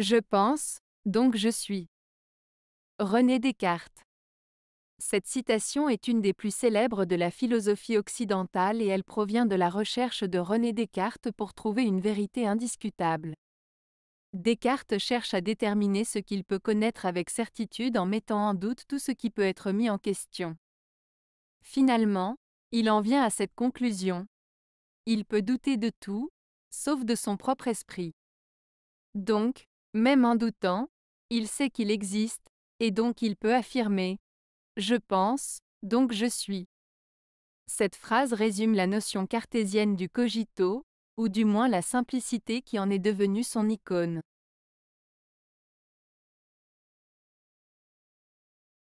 Je pense, donc je suis. René Descartes. Cette citation est une des plus célèbres de la philosophie occidentale et elle provient de la recherche de René Descartes pour trouver une vérité indiscutable. Descartes cherche à déterminer ce qu'il peut connaître avec certitude en mettant en doute tout ce qui peut être mis en question. Finalement, il en vient à cette conclusion. Il peut douter de tout, sauf de son propre esprit. Donc, même en doutant, il sait qu'il existe, et donc il peut affirmer ⁇ Je pense, donc je suis ⁇ Cette phrase résume la notion cartésienne du cogito, ou du moins la simplicité qui en est devenue son icône.